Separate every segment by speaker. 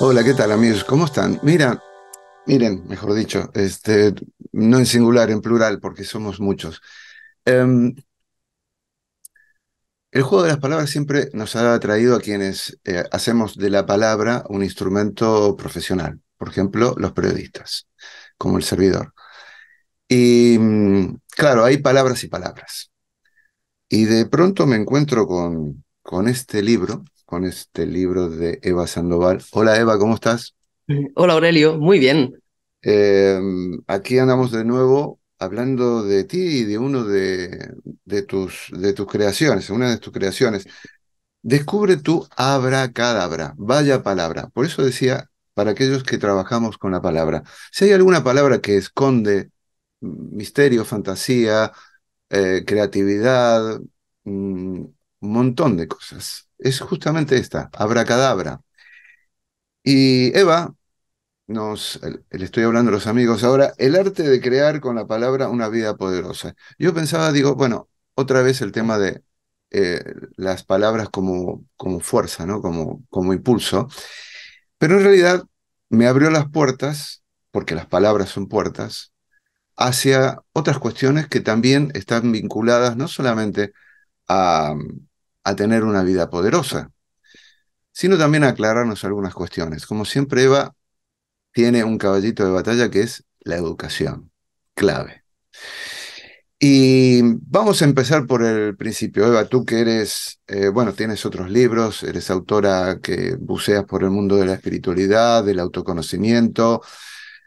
Speaker 1: Hola, ¿qué tal amigos? ¿Cómo están? Mira, miren, mejor dicho, este, no en singular, en plural, porque somos muchos. Em, el juego de las palabras siempre nos ha atraído a quienes eh, hacemos de la palabra un instrumento profesional, por ejemplo, los periodistas, como el servidor. Y mm, claro, hay palabras y palabras. Y de pronto me encuentro con, con este libro con este libro de Eva Sandoval. Hola Eva, ¿cómo estás? Hola Aurelio, muy bien. Em, aquí andamos de nuevo hablando de ti y de uno de, tus, de tus creaciones, una de tus creaciones. Descubre tu abracadabra, vaya palabra. Por eso decía, para aquellos que trabajamos con la palabra, si hay alguna palabra que esconde misterio, fantasía, eh, creatividad, mm, un montón de cosas. Es justamente esta, abracadabra. Y Eva nos, le estoy hablando a los amigos ahora, el arte de crear con la palabra una vida poderosa. Yo pensaba, digo, bueno, otra vez el tema de eh, las palabras como, como fuerza, ¿no? Como, como impulso. Pero en realidad me abrió las puertas, porque las palabras son puertas, hacia otras cuestiones que también están vinculadas no solamente a, tener una vida poderosa, sino también a aclararnos algunas cuestiones. Como siempre, Eva tiene un caballito de batalla que es la educación, clave. Y vamos a empezar por el principio. Eva, tú que eres, eh, bueno, tienes otros libros, eres autora que buceas por el mundo de la espiritualidad, del autoconocimiento,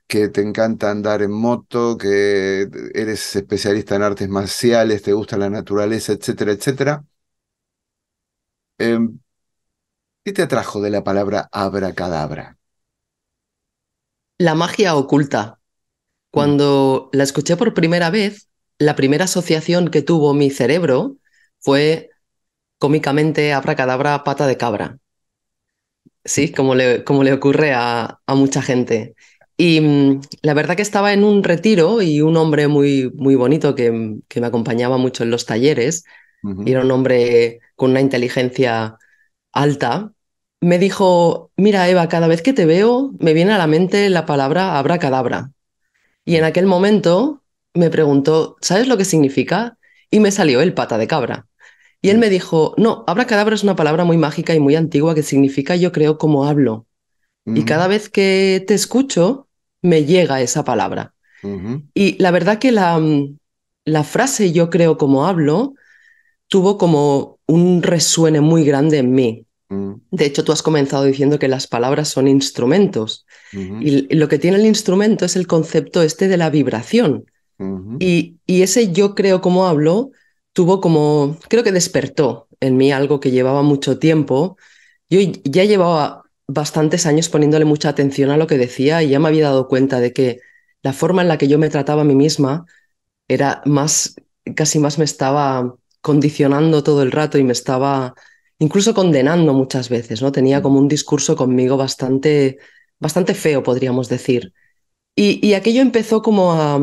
Speaker 1: que te encanta andar en moto, que eres especialista en artes marciales, te gusta la naturaleza, etcétera, etcétera. Em, ¿Qué te atrajo de la palabra abracadabra?
Speaker 2: La magia oculta. Mm. Cuando la escuché por primera vez, la primera asociación que tuvo mi cerebro fue cómicamente abracadabra pata de cabra. Sí, mm. como le, como le ocurre a, a mucha gente. Y mm, la verdad que estaba en un retiro y un hombre muy, muy bonito que, me acompañaba mucho en los talleres, era un hombre con una inteligencia alta, me dijo, mira Eva, cada vez que te veo me viene a la mente la palabra abracadabra. Y en aquel momento me preguntó, ¿sabes lo que significa? Y me salió el pata de cabra. Y él mm. me dijo, no, abracadabra es una palabra muy mágica y muy antigua que significa yo creo como hablo. Y mm. cada vez que te escucho, me llega esa palabra. Y la verdad que la, mm, la frase yo creo como hablo tuvo como un resuene muy grande en mí. Mm. De hecho, tú has comenzado diciendo que las palabras son instrumentos. Y lo que tiene el instrumento es el concepto este de la vibración. Y, y, ese yo creo como hablo tuvo como, creo que despertó en mí algo que llevaba mucho tiempo. Yo ya llevaba bastantes años poniéndole mucha atención a lo que decía y ya me había dado cuenta de que la forma en la que yo me trataba a mí misma era más, casi más me estaba condicionando todo el rato y me estaba incluso condenando muchas veces, ¿no? Tenía como un discurso conmigo bastante, bastante feo, podríamos decir. Y, aquello empezó como a,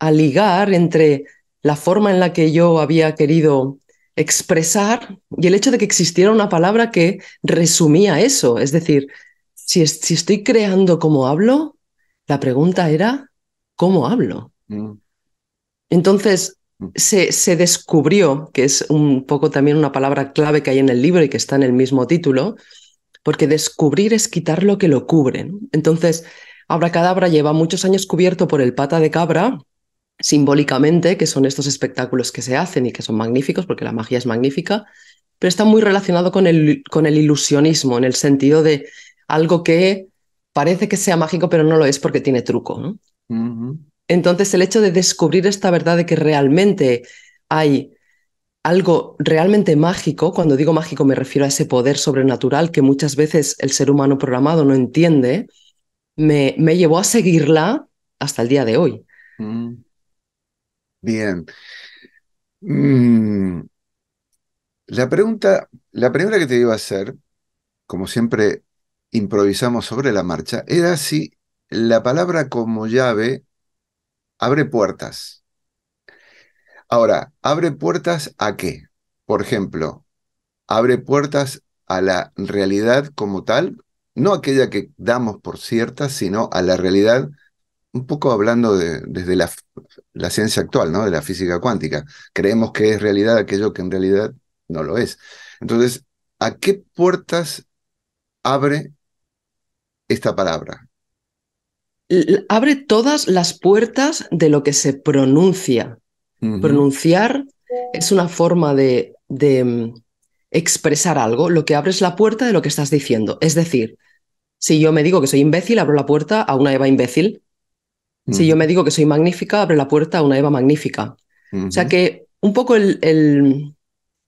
Speaker 2: a ligar entre la forma en la que yo había querido expresar y el hecho de que existiera una palabra que resumía eso. Es decir, si, estoy creando cómo hablo, la pregunta era, ¿cómo hablo? Mm. Entonces, mm. se, descubrió, que es un poco también una palabra clave que hay en el libro y que está en el mismo título, porque descubrir es quitar lo que lo cubre. Entonces, Abracadabra lleva muchos años cubierto por el pata de cabra, simbólicamente, que son estos espectáculos que se hacen y que son magníficos, porque la magia es magnífica, pero está muy relacionado con el, con el ilusionismo, en el sentido de algo que parece que sea mágico, pero no lo es porque tiene truco. Entonces, el hecho de descubrir esta verdad de que realmente hay algo realmente mágico, cuando digo mágico me refiero a ese poder sobrenatural que muchas veces el ser humano programado no entiende, me, me llevó a seguirla hasta el día de hoy.
Speaker 1: Mm. Bien. Mm, la pregunta, la primera que te iba a hacer, como siempre improvisamos sobre la marcha, era si la palabra como llave abre puertas. Ahora, ¿abre puertas a qué? Por ejemplo, abre puertas a la realidad como tal, no aquella que damos por cierta, sino a la realidad un poco hablando desde la, ciencia actual, ¿no? de la física cuántica. Creemos que es realidad aquello que en realidad no lo es. Entonces, ¿a qué puertas abre esta palabra?
Speaker 2: Abre todas las puertas de lo que se pronuncia. Pronunciar es una forma de, de mm, expresar algo, lo que abre es la puerta de lo que estás diciendo. Es decir, si yo me digo que soy imbécil, abro la puerta a una Eva imbécil si yo me digo que soy magnífica, abre la puerta a una Eva magnífica. O sea que un poco el,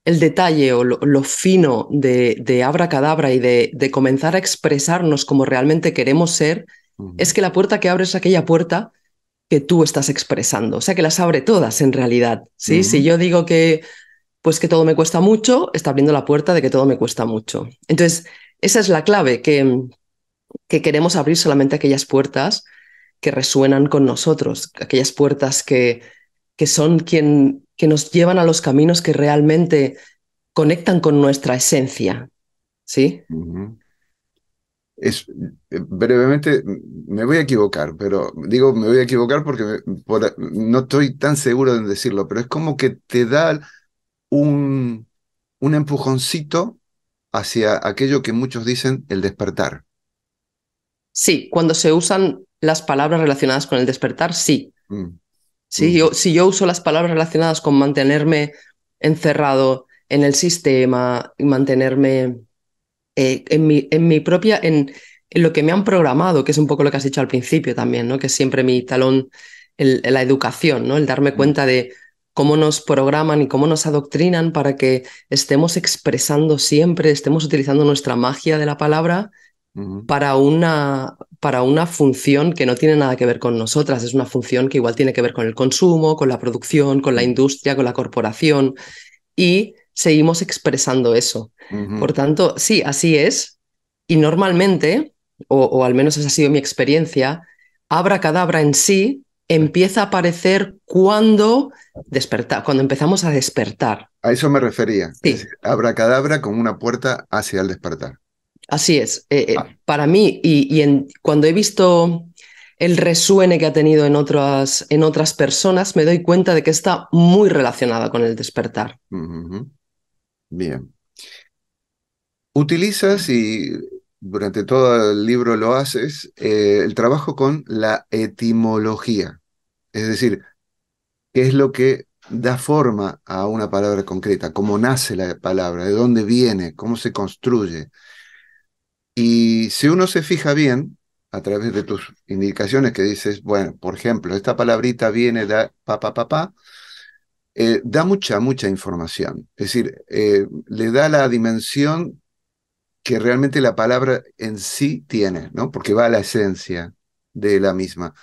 Speaker 2: detalle o lo, fino de, de, Cadabra y de, comenzar a expresarnos como realmente queremos ser, es que la puerta que abres es aquella puerta que tú estás expresando. O sea que las abre todas en realidad. ¿sí? Si yo digo que pues que todo me cuesta mucho, está abriendo la puerta de que todo me cuesta mucho. Entonces, esa es la clave, que, que queremos abrir solamente aquellas puertas que resuenan con nosotros, aquellas puertas que, que son quien, que nos llevan a los caminos que realmente conectan con nuestra esencia.
Speaker 1: ¿Sí? Es, eh, brevemente, me voy a equivocar, pero digo me voy a equivocar porque no estoy tan seguro de decirlo, pero es como que te da un, un empujoncito hacia aquello que muchos dicen el despertar. Sí, cuando se
Speaker 2: usan las palabras relacionadas con el despertar, sí. Mm. Yo, mm. si yo uso las palabras relacionadas con mantenerme encerrado en el sistema y mantenerme eh, en, mi, en, mi, propia, en, en, lo que me han programado, que es un poco lo que has dicho al principio también, ¿no? que siempre mi talón, la educación, ¿no? el darme mm. cuenta de cómo nos programan y cómo nos adoctrinan para que estemos expresando siempre, estemos utilizando nuestra magia de la palabra para, una, para una función que no tiene nada que ver con nosotras, es una función que igual tiene que ver con el consumo, con la producción, con la industria, con la corporación, y seguimos expresando eso. Por tanto, sí, así es, y normalmente, o, al menos esa ha sido mi experiencia, abracadabra en sí empieza a aparecer cuando, despertar cuando empezamos a despertar.
Speaker 1: A eso me refería. abracadabra como una puerta hacia el despertar.
Speaker 2: Así es. Eh, eh, ah. Para mí, y, cuando he visto el resuene que ha tenido en otras, en otras personas, me doy cuenta de que está muy relacionada con el despertar.
Speaker 1: Bien. Utilizas, y durante todo el libro lo haces, eh, el trabajo con la etimología. Es decir, qué es lo que da forma a una palabra concreta, cómo nace la palabra, de dónde viene, cómo se construye. Y si uno se fija bien, a través de tus indicaciones que dices, bueno, por ejemplo, esta palabrita viene de papá papá, eh, da mucha, mucha información. Es decir, eh, le da la dimensión que realmente la palabra en sí tiene, ¿no? Porque va a la esencia de la misma.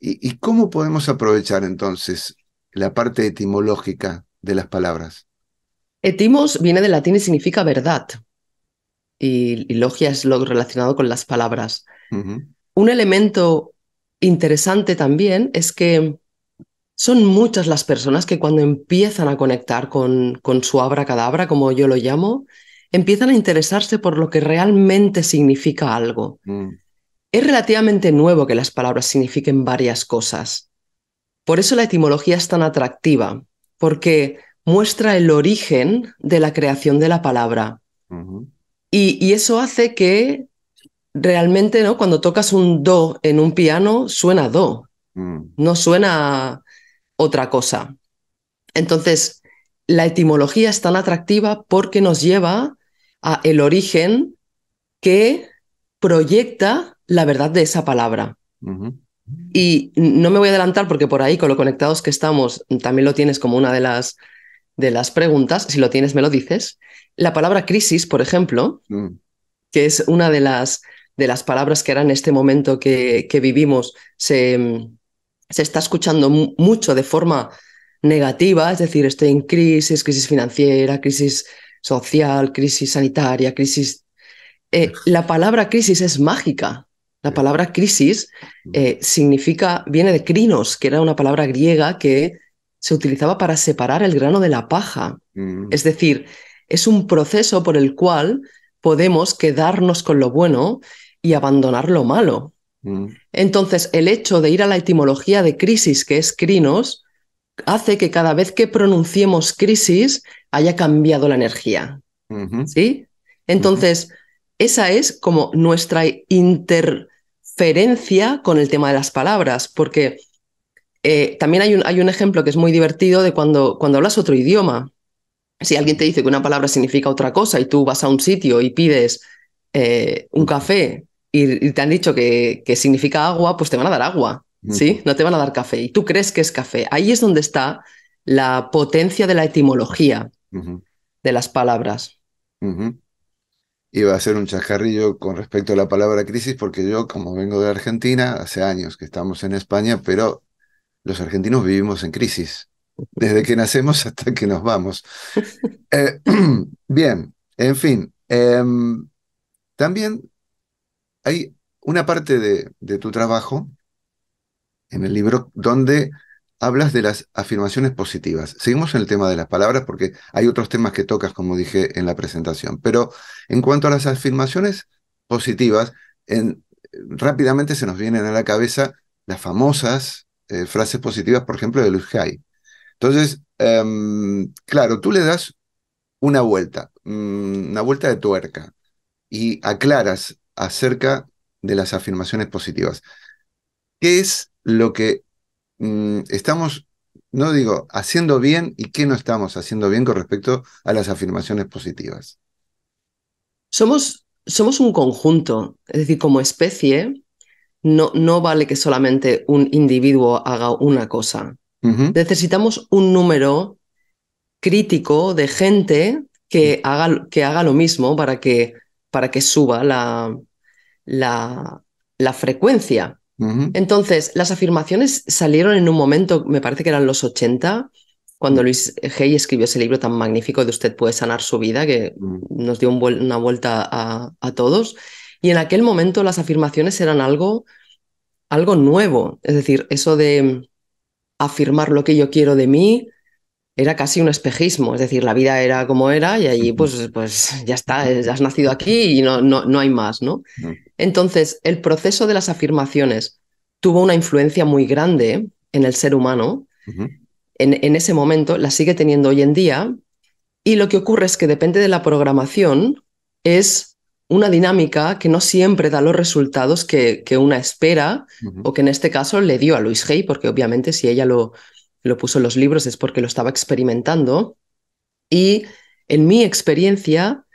Speaker 1: ¿Y, y cómo podemos aprovechar entonces la parte etimológica de las palabras?
Speaker 2: Etimos viene del latín y significa verdad y, logia es lo relacionado con las palabras.
Speaker 1: Un
Speaker 2: elemento interesante también es que son muchas las personas que cuando empiezan a conectar con, con su abracadabra, como yo lo llamo, empiezan a interesarse por lo que realmente significa algo. Mm. Es relativamente nuevo que las palabras signifiquen varias cosas. Por eso la etimología es tan atractiva, porque muestra el origen de la creación de la palabra. Y, eso hace que realmente, ¿no? Cuando tocas un do en un piano, suena do, mm. no suena otra cosa. Entonces, la etimología es tan atractiva porque nos lleva a el origen que proyecta la verdad de esa palabra. Y no me voy a adelantar porque por ahí, con lo conectados que estamos, también lo tienes como una de las, de las preguntas. Si lo tienes, me lo dices. La palabra crisis, por ejemplo, mm. que es una de las, de las palabras que ahora en este momento que, vivimos se, se, está escuchando mucho de forma negativa, es decir, estoy en crisis, crisis financiera, crisis social, crisis sanitaria, crisis... Eh, la palabra crisis es mágica. La palabra crisis mm. eh, significa, viene de crinos, que era una palabra griega que se utilizaba para separar el grano de la paja. Mm. Es decir, es un proceso por el cual podemos quedarnos con lo bueno y abandonar lo malo. Mm. Entonces, el hecho de ir a la etimología de crisis, que es crinos, hace que cada vez que pronunciemos crisis haya cambiado la energía. ¿Sí? Entonces, esa es como nuestra interferencia con el tema de las palabras, porque eh, también hay un, hay un, ejemplo que es muy divertido de cuando, cuando hablas otro idioma si alguien te dice que una palabra significa otra cosa y tú vas a un sitio y pides eh, un café y, te han dicho que, significa agua, pues te van a dar agua, ¿sí? No te van a dar café. Y tú crees que es café. Ahí es donde está la potencia de la etimología
Speaker 1: de
Speaker 2: las palabras.
Speaker 1: Y va Iba a ser un chascarrillo con respecto a la palabra crisis, porque yo, como vengo de Argentina, hace años que estamos en España, pero los argentinos vivimos en crisis desde que nacemos hasta que nos vamos. Eh, bien, en fin, em, también hay una parte de, tu trabajo en el libro donde hablas de las afirmaciones positivas. Seguimos en el tema de las palabras porque hay otros temas que tocas, como dije en la presentación, pero en cuanto a las afirmaciones positivas, rápidamente se nos vienen a la cabeza las famosas eh, frases positivas, por ejemplo, de Luis Hay. Entonces, em, claro, tú le das una vuelta, mm, una vuelta de tuerca, y aclaras acerca de las afirmaciones positivas. ¿Qué es lo que mm, estamos, no digo, haciendo bien y qué no estamos haciendo bien con respecto a las afirmaciones positivas?
Speaker 2: Somos, somos un conjunto, es decir, como especie, no vale que solamente un individuo haga una cosa. Necesitamos un número crítico de gente que mm. haga, que haga lo mismo para que, para que suba la, la, frecuencia. Entonces, las afirmaciones salieron en un momento, me parece que eran los 80, cuando mm. Luis hey escribió ese libro tan magnífico de Usted puede sanar su vida, que mm. nos dio una vuelta a, a, todos. Y en aquel momento las afirmaciones eran algo, algo nuevo. Es decir, eso de afirmar lo que yo quiero de mí, era casi un espejismo, es decir, la vida era como era y allí pues, pues ya está, has nacido aquí y no, no, no hay más, ¿no? Entonces, el proceso de las afirmaciones tuvo una influencia muy grande en el ser humano, en, en ese momento, la sigue teniendo hoy en día, y lo que ocurre es que depende de la programación, es una dinámica que no siempre da los resultados que, una espera o que en este caso le dio a Luis Hay, porque obviamente si ella lo, lo puso en los libros es porque lo estaba experimentando. Y en mi experiencia,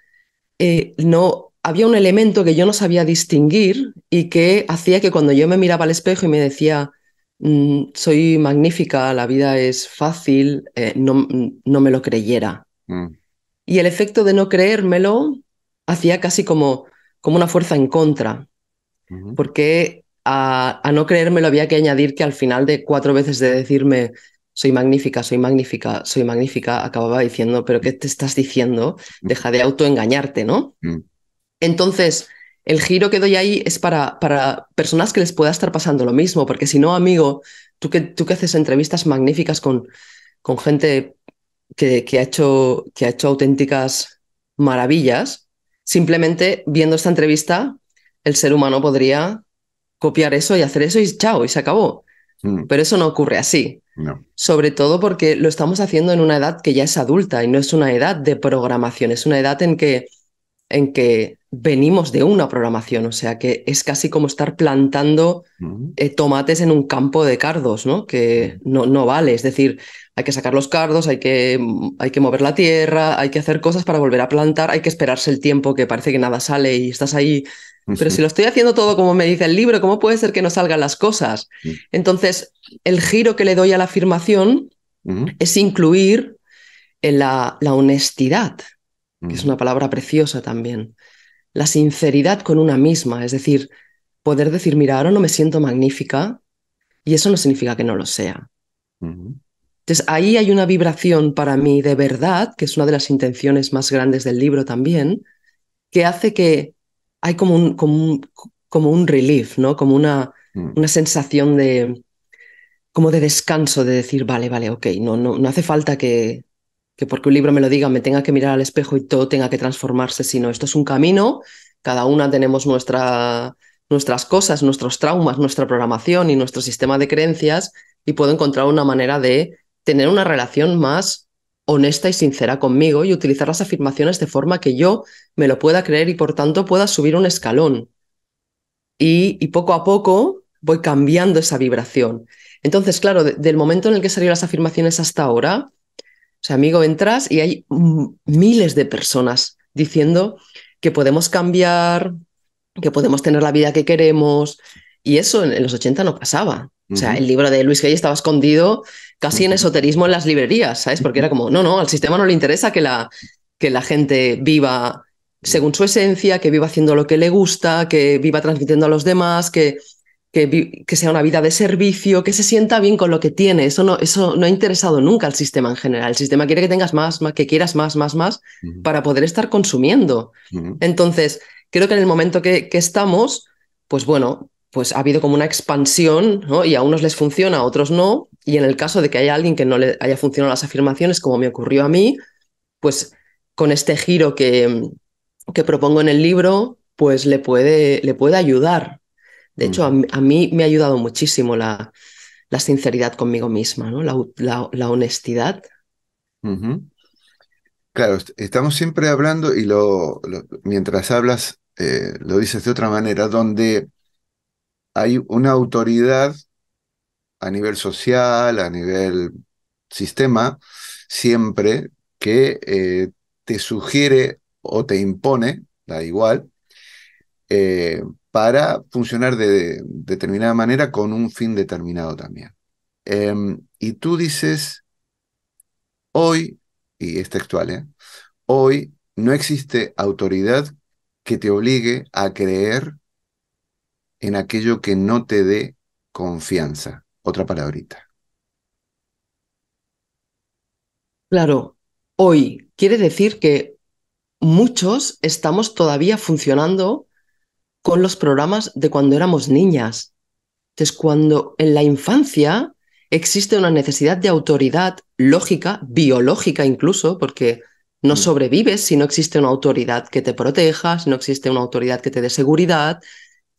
Speaker 2: eh, no había un elemento que yo no sabía distinguir y que hacía que cuando yo me miraba al espejo y me decía, mm, soy magnífica, la vida es fácil, eh, no, no, me lo creyera. Mm. Y el efecto de no creérmelo hacía casi como, como una fuerza en contra, porque a, no no creérmelo había que añadir que al final de cuatro veces de decirme, soy magnífica, soy magnífica, soy magnífica, acababa diciendo, pero ¿qué te estás diciendo? Mm. Deja de autoengañarte, ¿no? Mm. Entonces, el giro que doy ahí es para, para, personas que les pueda estar pasando lo mismo, porque si no, amigo, tú que, tú haces entrevistas magníficas con, con gente que, que, ha hecho, que ha hecho auténticas maravillas, Simplemente viendo esta entrevista, el ser humano podría copiar eso y hacer eso y chao, y se acabó. Mm. Pero eso no ocurre así. Sobre todo porque lo estamos haciendo en una edad que ya es adulta y no es una edad de programación, es una edad en que, en que venimos de una programación, o sea que es casi como estar plantando mm. eh, tomates en un campo de cardos, ¿no? Que mm. no, no vale, es decir, hay que sacar los cardos, hay que, hay que mover la tierra, hay que hacer cosas para volver a plantar, hay que esperarse el tiempo que parece que nada sale y estás ahí. Pero si lo estoy haciendo todo como me dice el libro, ¿cómo puede ser que no salgan las cosas? Mm. Entonces, el giro que le doy a la afirmación es incluir en la, la, honestidad, que es mm. una palabra preciosa también, la sinceridad con una misma, es decir, poder decir, mira, ahora no me siento magnífica y eso no significa que no lo sea. Entonces ahí hay una vibración para mí de verdad, que es una de las intenciones más grandes del libro también, que hace que hay como un, como como relief, ¿no? Como una, mm. una sensación de como de descanso, de decir, vale, vale, ok, no, no, no hace falta que, que porque un libro me lo diga me tenga que mirar al espejo y todo tenga que transformarse, sino esto es un camino, cada una tenemos nuestra, nuestras cosas, nuestros traumas, nuestra programación y nuestro sistema de creencias y puedo encontrar una manera de tener una relación más honesta y sincera conmigo y utilizar las afirmaciones de forma que yo me lo pueda creer y por tanto pueda subir un escalón. Y, poco a poco voy cambiando esa vibración. Entonces, claro, del momento en el que salieron las afirmaciones hasta ahora, o sea, amigo, entras y hay miles de personas diciendo que podemos cambiar, que podemos tener la vida que queremos, y eso en los 80 no pasaba. O sea, el libro de Luis Gay estaba escondido casi en esoterismo en las librerías, ¿sabes? Porque era como, no, no, al sistema no le interesa que la, que la gente viva según su esencia, que viva haciendo lo que le gusta, que viva transmitiendo a los demás, que, que, sea una vida de servicio, que se sienta bien con lo que tiene. Eso no, eso no ha interesado nunca al sistema en general. El sistema quiere que tengas más, que quieras más, más, más, para poder estar consumiendo. Entonces, creo que en el momento que, que estamos, pues bueno, pues ha habido como una expansión, ¿no? Y a unos les funciona, a otros no. Y en el caso de que haya alguien que no le haya funcionado las afirmaciones, como me ocurrió a mí, pues con este giro que, que propongo en el libro, pues le puede, le puede ayudar. De hecho, a, mm. mí me ha ayudado muchísimo la, la sinceridad conmigo misma, ¿no? la, honestidad.
Speaker 1: Claro, estamos siempre hablando y lo, mientras hablas eh, lo dices de otra manera, donde hay una autoridad a nivel social, a nivel sistema, siempre que eh, te sugiere o te impone, da igual, eh, para funcionar de, determinada manera con un fin determinado también. Em, y tú dices, hoy, y es textual, ¿eh? hoy no existe autoridad que te obligue a creer en aquello que no te dé confianza. Otra palabrita.
Speaker 2: Claro, hoy quiere decir que muchos estamos todavía funcionando con los programas de cuando éramos niñas. Entonces, cuando en la infancia existe una necesidad de autoridad lógica, biológica incluso, porque no mm. sobrevives si no existe una autoridad que te proteja, si no existe una autoridad que te dé seguridad,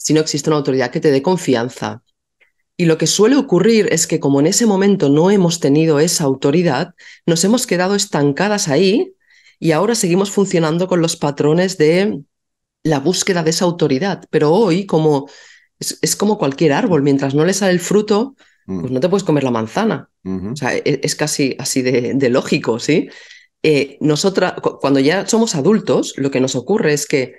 Speaker 2: si no existe una autoridad que te dé confianza. Y lo que suele ocurrir es que como en ese momento no hemos tenido esa autoridad, nos hemos quedado estancadas ahí y ahora seguimos funcionando con los patrones de la búsqueda de esa autoridad. Pero hoy, como es, como cualquier árbol, mientras no le sale el fruto, mm. pues no te puedes comer la manzana. O sea, e, es, casi así de, lógico, ¿sí? Eh, cuando ya somos adultos, lo que nos ocurre es que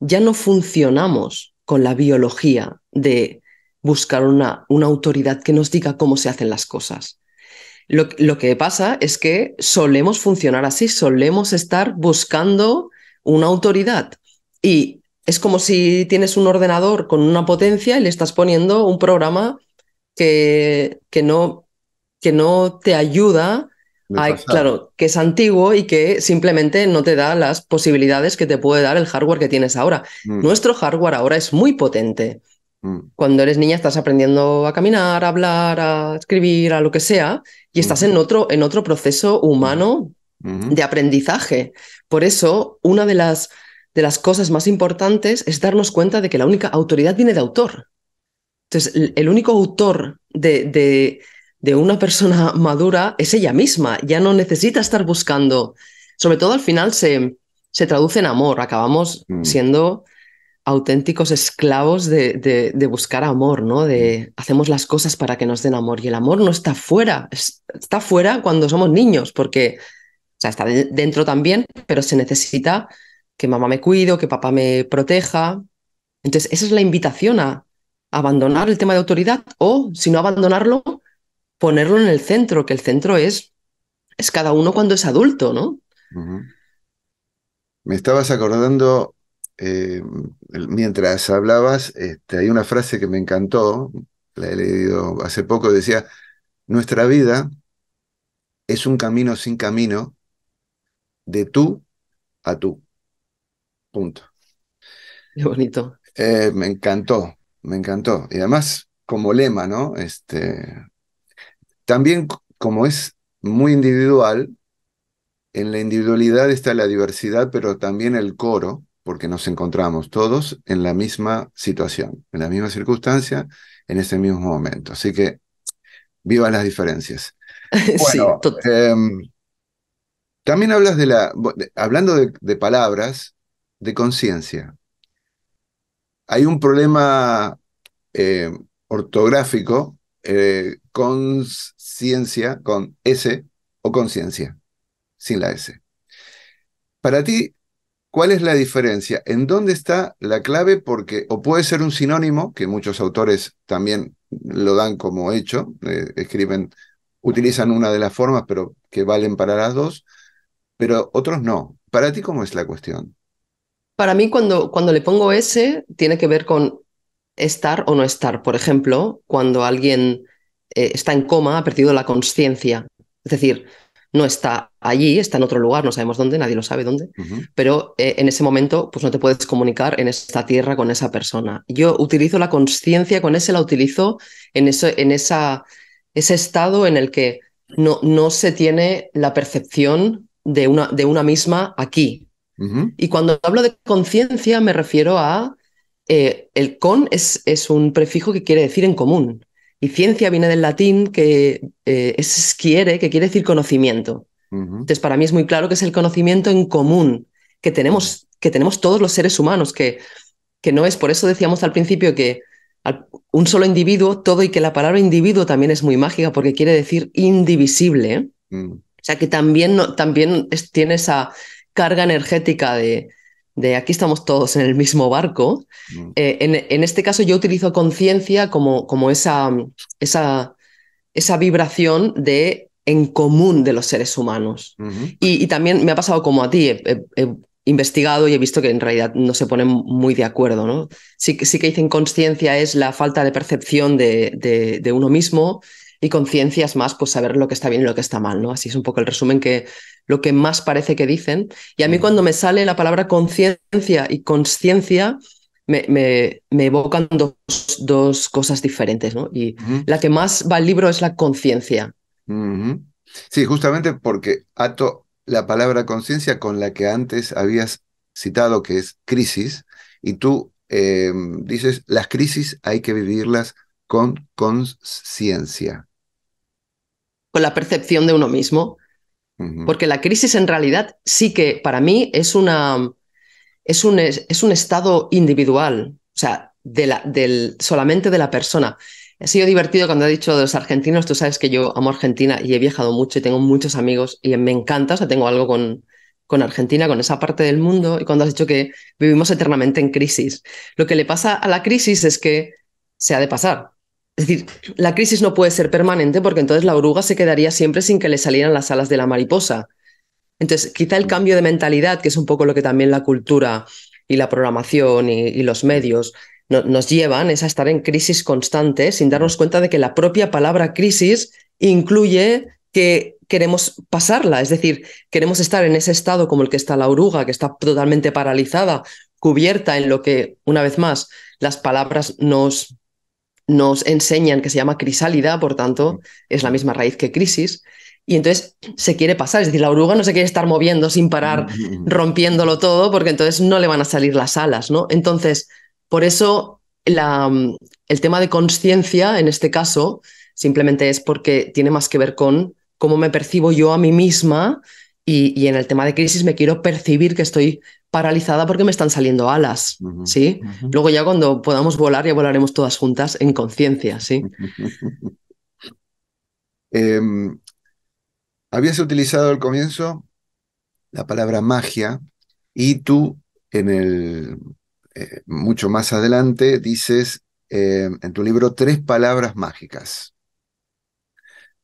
Speaker 2: ya no funcionamos con la biología de buscar una, una autoridad que nos diga cómo se hacen las cosas. Lo, que pasa es que solemos funcionar así, solemos estar buscando una autoridad. Y es como si tienes un ordenador con una potencia y le estás poniendo un programa que, que, no, que no te ayuda claro, que es antiguo y que simplemente no te da las posibilidades que te puede dar el hardware que tienes ahora. Mm. Nuestro hardware ahora es muy potente. Mm. Cuando eres niña estás aprendiendo a caminar, a hablar, a escribir, a lo que sea, y estás en, otro, en otro proceso humano de aprendizaje. Por eso, una de las, de las cosas más importantes es darnos cuenta de que la única autoridad viene de autor. Entonces, el único autor de, de una persona madura es ella misma, ya no necesita estar buscando. Sobre todo al final se, traduce en amor, acabamos mm. siendo auténticos esclavos de, buscar amor, ¿no? De mm. hacemos las cosas para que nos den amor y el amor no está fuera, está fuera cuando somos niños, porque o sea, está dentro también, pero se necesita que mamá me cuide, que papá me proteja. Entonces, esa es la invitación a abandonar el tema de autoridad o, si no abandonarlo, ponerlo en el centro, que el centro es, es cada uno cuando es adulto, ¿no?
Speaker 1: Me estabas acordando, eh, mientras hablabas, este, hay una frase que me encantó, la he leído hace poco, decía, nuestra vida es un camino sin camino, de tú a tú. Punto. Qué bonito. Eh, me encantó, me encantó. Y además, como lema, ¿no? Este, también, como es muy individual, en la individualidad está la diversidad, pero también el coro, porque nos encontramos todos en la misma situación, en la misma circunstancia, en ese mismo momento. Así que vivan las diferencias. Em, también hablas de la, hablando de, palabras, de conciencia. Hay un problema eh, ortográfico eh, con ciencia con S o conciencia, sin la S. Para ti, ¿cuál es la diferencia? ¿En dónde está la clave? Porque o puede ser un sinónimo, que muchos autores también lo dan como hecho, eh, escriben, utilizan una de las formas, pero que valen para las dos, pero otros no. ¿Para ti cómo es la cuestión?
Speaker 2: Para mí cuando, cuando le pongo S tiene que ver con estar o no estar. Por ejemplo, cuando alguien eh, está en coma, ha perdido la conciencia. Es decir, no está allí, está en otro lugar, no sabemos dónde, nadie lo sabe dónde, pero eh, en ese momento pues no te puedes comunicar en esta tierra con esa persona. Yo utilizo la conciencia, con ese la utilizo en, ese, en esa, ese estado en el que no, no se tiene la percepción de una, de una misma aquí. Y cuando hablo de conciencia me refiero a... Eh, el con es, es un prefijo que quiere decir en común. Y ciencia viene del latín que eh, es quiere, que quiere decir conocimiento. Entonces, para mí es muy claro que es el conocimiento en común que tenemos, que tenemos todos los seres humanos, que, que no es, por eso decíamos al principio que un solo individuo, todo y que la palabra individuo también es muy mágica porque quiere decir indivisible. ¿eh? Mm. O sea, que también, también tiene esa carga energética de, de aquí estamos todos en el mismo barco. Mm. Eh, en, este caso yo utilizo conciencia como, como esa, esa, esa vibración de en común de los seres humanos. y, también me ha pasado como a ti, he, investigado y he visto que en realidad no se ponen muy de acuerdo. ¿no? Sí, que dicen conciencia es la falta de percepción de, de, uno mismo y conciencia es más pues saber lo que está bien y lo que está mal. ¿no? Así es un poco el resumen que, lo que más parece que dicen. Y a mí cuando me sale la palabra conciencia y consciencia, me, evocan dos, cosas diferentes, ¿no? Y la que más va al libro es la conciencia.
Speaker 1: Sí, justamente porque ato la palabra conciencia con la que antes habías citado, que es crisis, y tú em, dices, las crisis hay que vivirlas con conciencia.
Speaker 2: Con la percepción de uno mismo. Porque la crisis en realidad sí que para mí es, una, es, un, un estado individual, o sea, del, solamente de la persona. Ha sido divertido cuando ha dicho de los argentinos, tú sabes que yo amo Argentina y he viajado mucho y tengo muchos amigos y me encanta, o sea, tengo algo con, con Argentina, con esa parte del mundo, y cuando has dicho que vivimos eternamente en crisis. Lo que le pasa a la crisis es que se ha de pasar. Es decir, la crisis no puede ser permanente porque entonces la oruga se quedaría siempre sin que le salieran las alas de la mariposa. Entonces, quizá el cambio de mentalidad, que es un poco lo que también la cultura y la programación y, los medios nos llevan, es a estar en crisis constante sin darnos cuenta de que la propia palabra crisis incluye que queremos pasarla, es decir, queremos estar en ese estado como el que está la oruga, que está totalmente paralizada, cubierta en lo que, una vez más, las palabras nos nos enseñan que se llama crisálida, por tanto, es la misma raíz que crisis. Y entonces se quiere pasar, es decir, la oruga no se quiere estar moviendo sin parar, rompiéndolo todo, porque entonces no le van a salir las alas, ¿no? Entonces, por eso el tema de conciencia, en este caso, simplemente es porque tiene más que ver con cómo me percibo yo a mí misma y, en el tema de crisis me quiero percibir que estoy paralizada porque me están saliendo alas, ¿sí? Luego ya cuando podamos volar, ya volaremos todas juntas en conciencia, ¿sí?
Speaker 1: Em, habías utilizado al comienzo la palabra magia y tú en el... Eh, mucho más adelante dices em, en tu libro tres palabras mágicas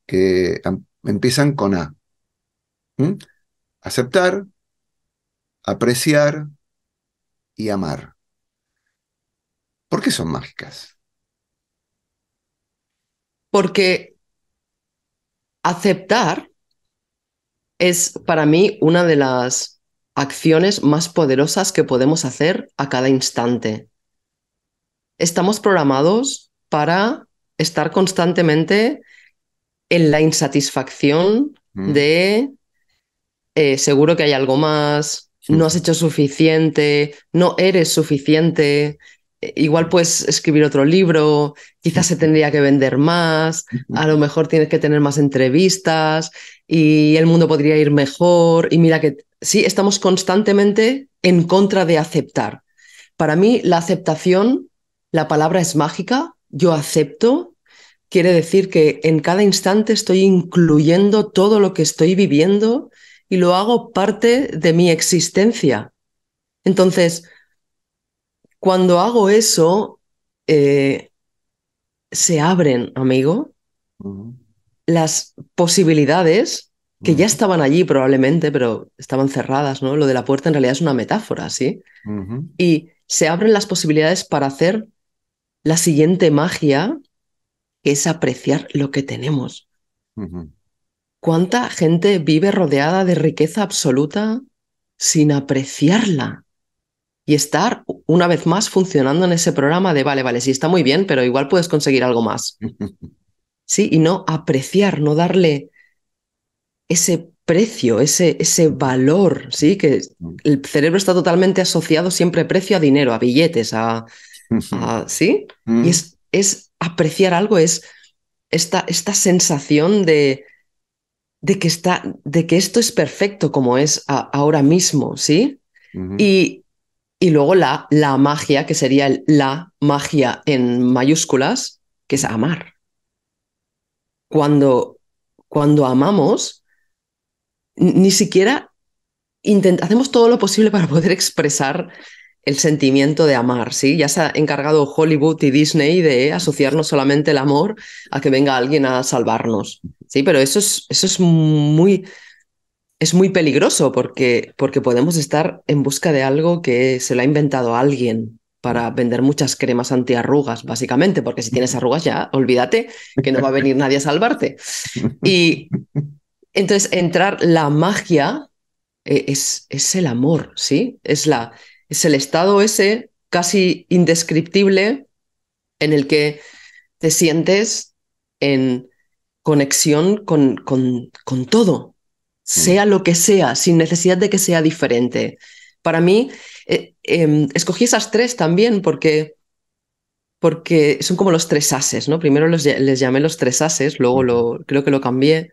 Speaker 1: que empiezan con A. ¿Mm? Aceptar, apreciar y amar. ¿Por qué son mágicas?
Speaker 2: Porque aceptar es para mí una de las acciones más poderosas que podemos hacer a cada instante. Estamos programados para estar constantemente en la insatisfacción mm. de eh, seguro que hay algo más, no has hecho suficiente, no eres suficiente, eh, igual puedes escribir otro libro, quizás se tendría que vender más, a lo mejor tienes que tener más entrevistas y el mundo podría ir mejor. Y mira que sí, estamos constantemente en contra de aceptar. Para mí la aceptación, la palabra es mágica, yo acepto, quiere decir que en cada instante estoy incluyendo todo lo que estoy viviendo y lo hago parte de mi existencia. Entonces, cuando hago eso, eh, se abren, amigo, las posibilidades que ya estaban allí probablemente, pero estaban cerradas, ¿no? Lo de la puerta en realidad es una metáfora, ¿sí? Y se abren las posibilidades para hacer la siguiente magia, que es apreciar lo que tenemos. ¿Cuánta gente vive rodeada de riqueza absoluta sin apreciarla? Y estar una vez más funcionando en ese programa de, vale, vale, sí está muy bien, pero igual puedes conseguir algo más. Sí, y no apreciar, no darle ese precio, ese, ese valor, ¿sí? Que mm. el cerebro está totalmente asociado siempre precio a dinero, a billetes, a... ¿Sí? Y mm. es, es, apreciar algo, es esta, esta sensación de de que, está, de que esto es perfecto como es ahora mismo, ¿sí? y, y, luego la, la magia, que sería la magia en mayúsculas, que es amar. Cuando, cuando amamos, ni siquiera hacemos todo lo posible para poder expresar el sentimiento de amar, ¿sí? Ya se ha encargado Hollywood y Disney de asociarnos solamente el amor a que venga alguien a salvarnos, ¿sí? Pero eso es, eso es muy, es muy peligroso porque, porque podemos estar en busca de algo que se lo ha inventado alguien para vender muchas cremas antiarrugas, básicamente, porque si tienes arrugas ya, olvídate que no va a venir nadie a salvarte. Y entonces entrar la magia eh, es, es el amor, ¿sí? Es la es el estado ese casi indescriptible en el que te sientes en conexión con, con, con todo, mm. sea lo que sea, sin necesidad de que sea diferente. Para mí, eh, em, escogí esas tres también porque, porque son como los tres ases, ¿no? Primero les llamé los tres ases, luego lo, creo que lo cambié,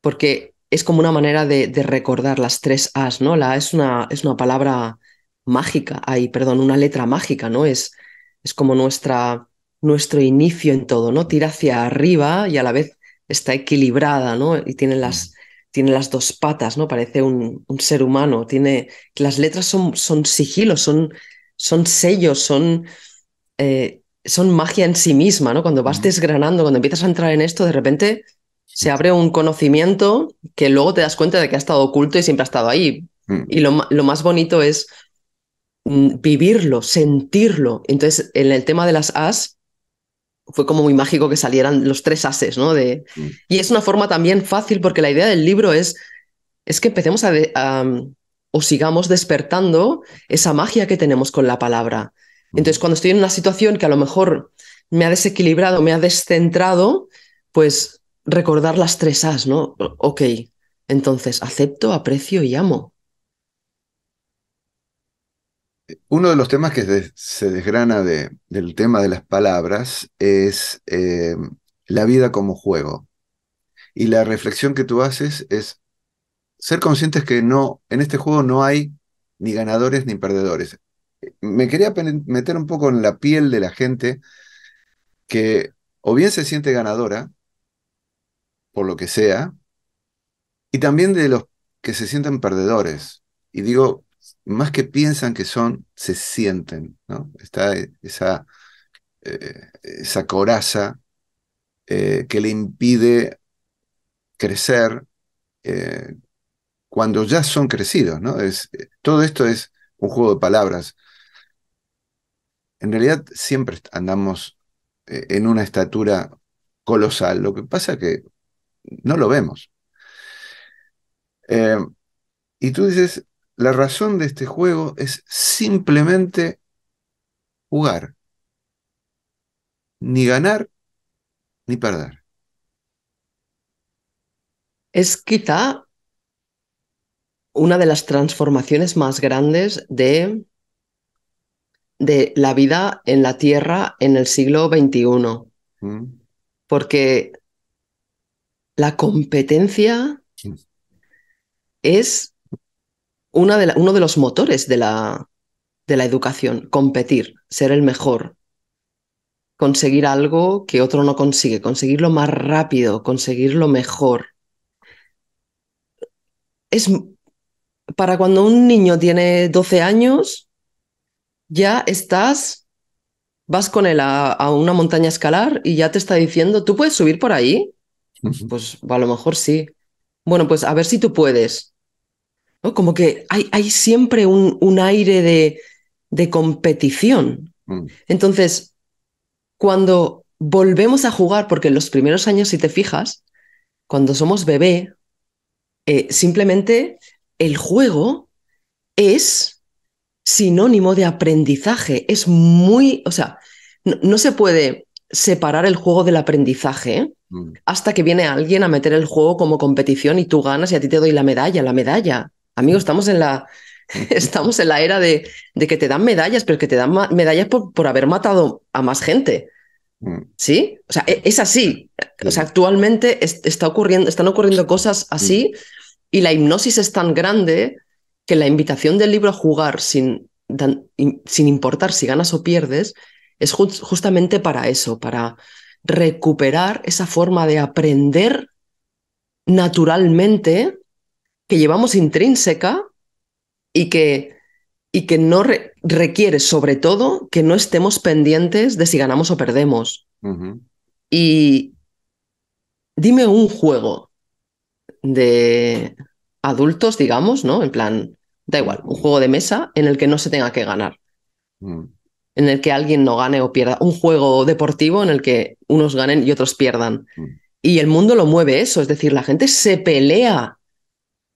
Speaker 2: porque es como una manera de, recordar las tres as, ¿no? La es una, es una palabra mágica, hay, perdón, una letra mágica, ¿no? Es, es como nuestra, nuestro inicio en todo, ¿no? Tira hacia arriba y a la vez está equilibrada, ¿no? Y tiene las, tiene las dos patas, ¿no? Parece un, ser humano, tiene, las letras son, son sigilos, son, son sellos, son... Eh, son magia en sí misma, ¿no? Cuando vas desgranando, cuando empiezas a entrar en esto, de repente se abre un conocimiento que luego te das cuenta de que ha estado oculto y siempre ha estado ahí. Mm. Y lo, lo, más bonito es Mm, vivirlo, sentirlo. Entonces, en el tema de las as, fue como muy mágico que salieran los tres ases, ¿no? De... Mm. Y es una forma también fácil, porque la idea del libro es, es que empecemos a o sigamos despertando esa magia que tenemos con la palabra. Mm. Entonces, cuando estoy en una situación que a lo mejor me ha desequilibrado, me ha descentrado, pues recordar las tres As, ¿no? Ok, entonces acepto, aprecio y amo
Speaker 1: uno de los temas que se, desgrana del tema de las palabras es eh, la vida como juego. Y la reflexión que tú haces es ser conscientes que no, en este juego no hay ni ganadores ni perdedores. Me quería meter un poco en la piel de la gente que o bien se siente ganadora, por lo que sea, y también de los que se sienten perdedores. Y digo, más que piensan que son, se sienten, ¿no? Está esa, eh, esa coraza eh, que le impide crecer eh, cuando ya son crecidos, ¿no? Es, todo esto es un juego de palabras. En realidad siempre andamos en una estatura colosal, lo que pasa es que no lo vemos. y tú dices, la razón de este juego es simplemente jugar. Ni ganar ni perder.
Speaker 2: Es quizá una de las transformaciones más grandes de, de la vida en la Tierra en el siglo XXI. Mm. Porque la competencia es uno de los motores de la, educación, competir, ser el mejor, conseguir algo que otro no consigue, conseguirlo más rápido, conseguirlo mejor. Es para cuando un niño tiene 12 años, ya estás, vas con él a, una montaña escalar y ya te está diciendo, ¿tú puedes subir por ahí? Pues a lo mejor sí. Bueno, pues a ver si tú puedes. Como que hay, siempre un, aire de, competición. Mm. Entonces, cuando volvemos a jugar, porque en los primeros años, si te fijas, cuando somos bebé, eh, simplemente el juego es sinónimo de aprendizaje. Es muy, o sea, no, se puede separar el juego del aprendizaje mm. hasta que viene alguien a meter el juego como competición y tú ganas y a ti te doy la medalla, la medalla. Amigo, estamos en la, estamos en la era de, de que te dan medallas, pero que te dan medallas por, haber matado a más gente. Mm. ¿Sí? O sea, e, es así. O sea, actualmente está ocurriendo, están ocurriendo cosas mm. así y la hipnosis es tan grande que la invitación del libro a jugar sin, sin importar si ganas o pierdes es justamente para eso, para recuperar esa forma de aprender naturalmente que llevamos intrínseca y que, y que no requiere, sobre todo, que no estemos pendientes de si ganamos o perdemos. Y dime un juego de adultos, digamos, ¿no? En plan, da igual, un juego de mesa en el que no se tenga que ganar. Mm. En el que alguien no gane o pierda. Un juego deportivo en el que unos ganen y otros pierdan. Mm. Y el mundo lo mueve eso, es decir, la gente se pelea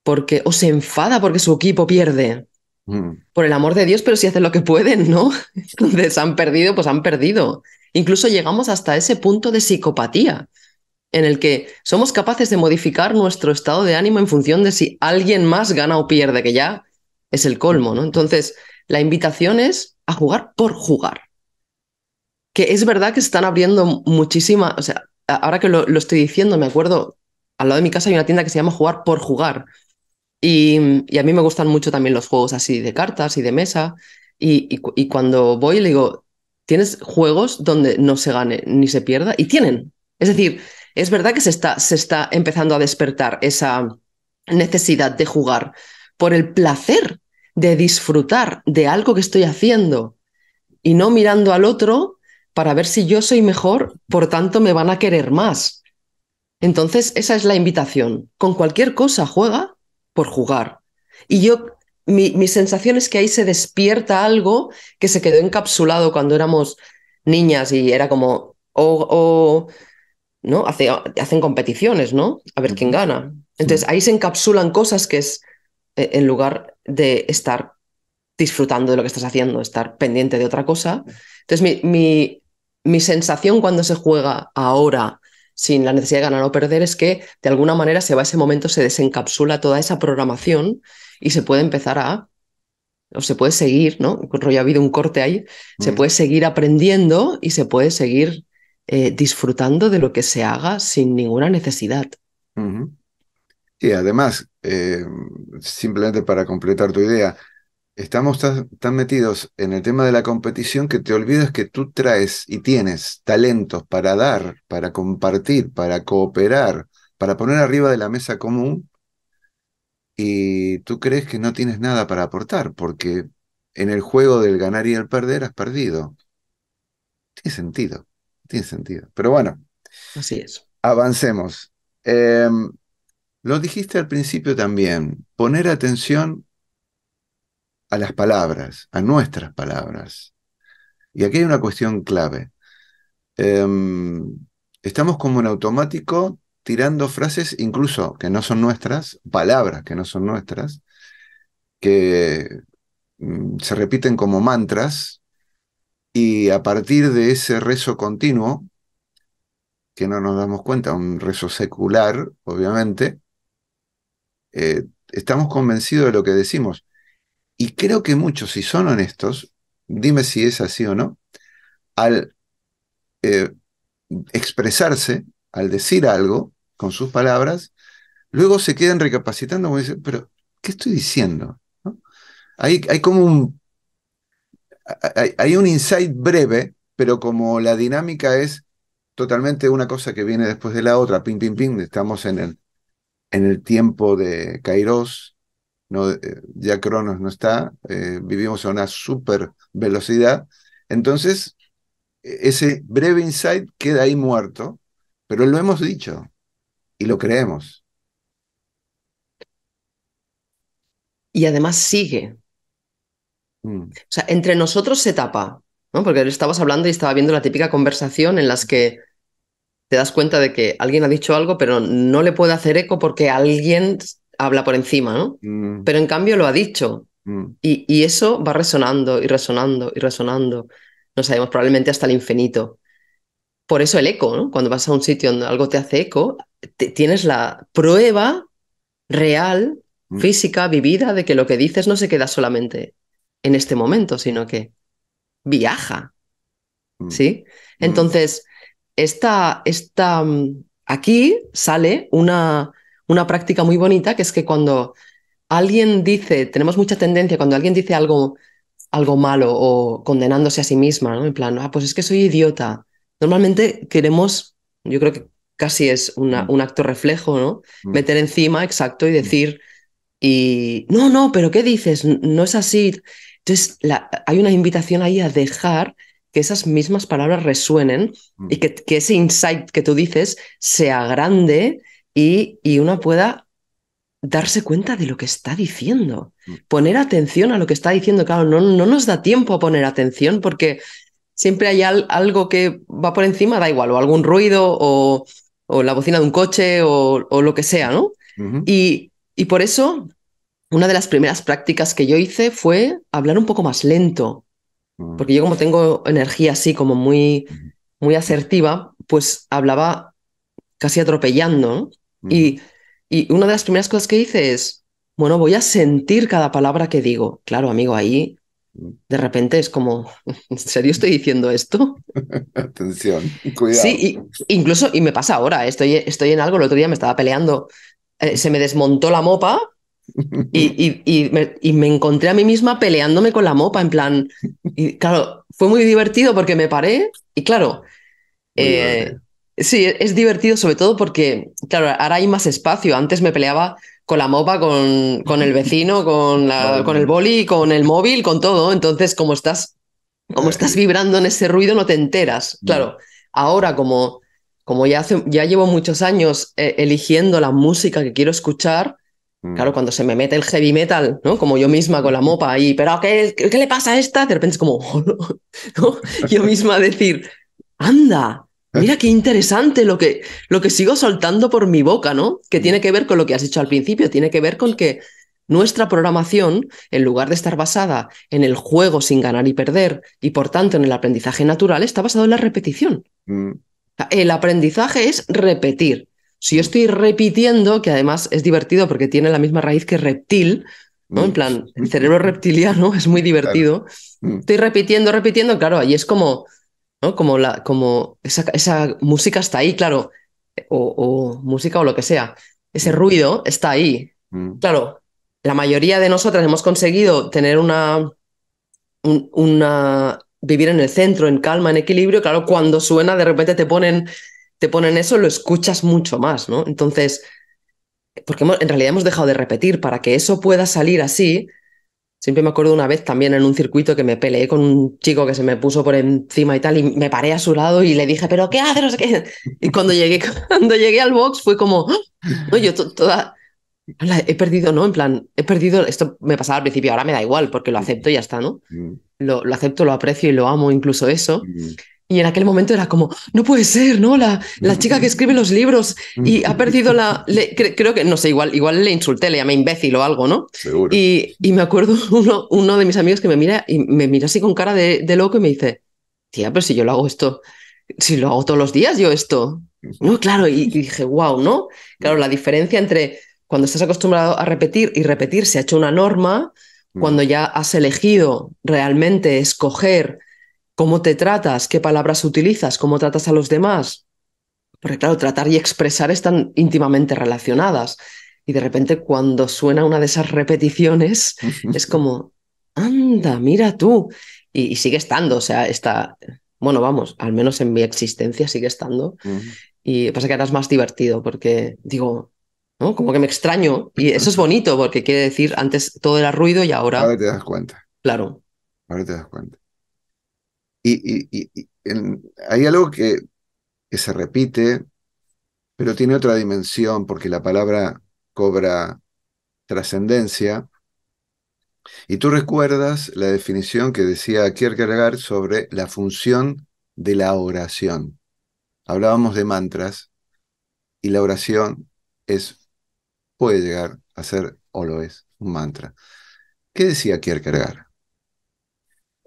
Speaker 2: porque o se enfada porque su equipo pierde. Mm. Por el amor de Dios, pero si hacen lo que pueden, ¿no? Entonces han perdido, pues han perdido. Incluso llegamos hasta ese punto de psicopatía en el que somos capaces de modificar nuestro estado de ánimo en función de si alguien más gana o pierde, que ya es el colmo, ¿no? Entonces, la invitación es a jugar por jugar. Que es verdad que están abriendo muchísima... o sea, ahora que lo, lo, estoy diciendo, me acuerdo, al lado de mi casa hay una tienda que se llama Jugar por Jugar, y, a mí me gustan mucho también los juegos así de cartas y de mesa. Y, cuando voy le digo, tienes juegos donde no se gane ni se pierda. Y tienen. Es decir, es verdad que se está, se está empezando a despertar esa necesidad de jugar por el placer de disfrutar de algo que estoy haciendo y no mirando al otro para ver si yo soy mejor, por tanto me van a querer más. Entonces, esa es la invitación. Con cualquier cosa juega por jugar. Y yo, mi, sensación es que ahí se despierta algo que se quedó encapsulado cuando éramos niñas y era como, o, o ¿no? hacen competiciones, ¿no? A ver quién gana. Entonces ahí se encapsulan cosas que es, eh, en lugar de estar disfrutando de lo que estás haciendo, estar pendiente de otra cosa. Entonces mi, mi, mi sensación cuando se juega ahora sin la necesidad de ganar o perder, es que de alguna manera se va a ese momento, se desencapsula toda esa programación y se puede empezar a, o se puede seguir, ¿no? Rollo ha habido un corte ahí, se mm. puede seguir aprendiendo y se puede seguir eh, disfrutando de lo que se haga sin ninguna necesidad.
Speaker 1: Y además, eh, simplemente para completar tu idea, estamos tan, metidos en el tema de la competición que te olvidas que tú traes y tienes talentos para dar, para compartir, para cooperar, para poner arriba de la mesa común y tú crees que no tienes nada para aportar porque en el juego del ganar y el perder has perdido. Tiene sentido, tiene sentido. Pero bueno. Así eso Avancemos. Em, lo dijiste al principio también, poner atención a las palabras, a nuestras palabras. Y aquí hay una cuestión clave. Em, estamos como en automático tirando frases incluso que no son nuestras, palabras que no son nuestras, que mm, se repiten como mantras y a partir de ese rezo continuo, que no nos damos cuenta, un rezo secular, obviamente, eh, estamos convencidos de lo que decimos. Y creo que muchos, si son honestos, dime si es así o no, al eh, expresarse, al decir algo con sus palabras, luego se quedan recapacitando, como dicen, pero ¿qué estoy diciendo? Hay, hay, como un... Hay, un insight breve, pero como la dinámica es totalmente una cosa que viene después de la otra, ping, ping, ping, estamos en el, en el tiempo de Kairos, eh, ya Cronos no está, eh, vivimos a una super velocidad. Entonces, e, ese breve insight queda ahí muerto, pero lo hemos dicho y lo creemos.
Speaker 2: Y además sigue. Mm. O sea, entre nosotros se tapa, ¿no? Porque estabas hablando y estaba viendo la típica conversación en las que te das cuenta de que alguien ha dicho algo, pero no le puede hacer eco porque alguien habla por encima, ¿no? Mm. Pero en cambio lo ha dicho. Mm. Y, eso va resonando y resonando y resonando. No sabemos, probablemente hasta el infinito. Por eso el eco, ¿no? Cuando vas a un sitio donde algo te hace eco, tienes la prueba real, mm. física, vivida, de que lo que dices no se queda solamente en este momento, sino que viaja. ¿Sí? Entonces, esta, esta, aquí sale una, una práctica muy bonita, que es que cuando alguien dice, tenemos mucha tendencia, cuando alguien dice algo, algo malo o condenándose a sí misma, ¿no? En plan, ah, pues es que soy idiota. Normalmente queremos, yo creo que casi es mm. un acto reflejo, ¿no? Mm. Meter encima, exacto, y mm. decir, y no, no, pero ¿qué dices? No es así. Entonces, hay una invitación ahí a dejar que esas mismas palabras resuenen y que, que ese insight que tú dices sea grande y, y uno pueda darse cuenta de lo que está diciendo, mm. poner atención a lo que está diciendo. Claro, no, no nos da tiempo a poner atención porque siempre hay algo que va por encima, da igual, o algún ruido, o, la bocina de un coche, o, lo que sea, ¿no? y, por eso, una de las primeras prácticas que yo hice fue hablar un poco más lento, mm. porque yo como tengo energía así como muy, muy asertiva, pues hablaba casi atropellando, ¿no? Y, una de las primeras cosas que hice es, bueno, voy a sentir cada palabra que digo. Claro, amigo, ahí mm. de repente es como, ¿en serio estoy diciendo esto? Atención, cuidado. Sí, incluso, y me pasa ahora, ¿eh? estoy, estoy en algo, el otro día me estaba peleando, eh, se me desmontó la mopa y, y, me, encontré a mí misma peleándome con la mopa, en plan, y claro, fue muy divertido porque me paré y claro, Sí, e-, es divertido sobre todo porque, claro, ahora hay más espacio. Antes me peleaba con la mopa, con, con el vecino, con, con el boli, con el móvil, con todo. Entonces, como estás, como estás vibrando en ese ruido, no te enteras. Claro, ahora como, como ya, hace, ya llevo muchos años eh, eligiendo la música que quiero escuchar, mm. Claro, cuando se me mete el heavy metal, ¿no? Como yo misma con la mopa ahí, pero ¿qué, le pasa a esta? De repente es como, yo misma decir, anda, Mira qué interesante lo que, lo que sigo soltando por mi boca, ¿no? Que mm. tiene que ver con lo que has dicho al principio, tiene que ver con que nuestra programación, en lugar de estar basada en el juego sin ganar y perder, y por tanto en el aprendizaje natural, está basado en la repetición. Mm. El aprendizaje es repetir. Si yo estoy repitiendo, que además es divertido porque tiene la misma raíz que reptil, ¿no? En mm. plan, el cerebro reptiliano es muy divertido. Estoy repitiendo, repitiendo, claro, ahí es como ¿no? Como, la, como esa, música está ahí, claro, o, música o lo que sea, ese mm. ruido está ahí. Mm. Claro, la mayoría de nosotras hemos conseguido tener una, una, vivir en el centro, en calma, en equilibrio, claro, cuando suena de repente te ponen, te ponen eso, lo escuchas mucho más, ¿no? Entonces, porque en realidad hemos dejado de repetir, para que eso pueda salir así, Siempre me acuerdo una vez también en un circuito que me peleé con un chico que se me puso por encima y tal, y me paré a su lado y le dije, ¿pero qué haces? Y cuando llegué, cuando llegué al box fue como, no, yo toda. He perdido, ¿no? En plan, he perdido. Esto me pasaba al principio, ahora me da igual porque lo acepto y ya está, ¿no? Mm. Lo, lo acepto, lo aprecio y lo amo, incluso eso. Mm. Y en aquel momento era como, no puede ser, ¿no? La, la chica que escribe los libros y ha perdido la... creo que, no sé, igual, igual le insulté, le llamé imbécil o algo, ¿no? Seguro. Y, me acuerdo uno, uno de mis amigos que me mira y me mira así con cara de, loco y me dice, tía, pero si yo lo hago esto, si lo hago todos los días yo esto. No, claro, y, y dije, wow, ¿no? Claro, la diferencia entre cuando estás acostumbrado a repetir y repetir se ha hecho una norma, cuando mm. ya has elegido realmente escoger ¿Cómo te tratas? ¿Qué palabras utilizas? ¿Cómo tratas a los demás? Porque claro, tratar y expresar están íntimamente relacionadas. Y de repente cuando suena una de esas repeticiones, es como, anda, mira tú. Y, sigue estando, o sea, está, bueno, vamos, al menos en mi existencia sigue estando. Y pasa que ahora es más divertido porque digo, ¿no? Como que me extraño. Y eso es bonito porque quiere decir, antes todo era ruido y ahora... Ahora te das cuenta. Claro.
Speaker 1: Ahora te das cuenta y, hay algo que, se repite, pero tiene otra dimensión porque la palabra cobra trascendencia. Y tú recuerdas la definición que decía Kierkegaard sobre la función de la oración. Hablábamos de mantras y la oración es puede llegar a ser o lo es un mantra. ¿Qué decía Kierkegaard?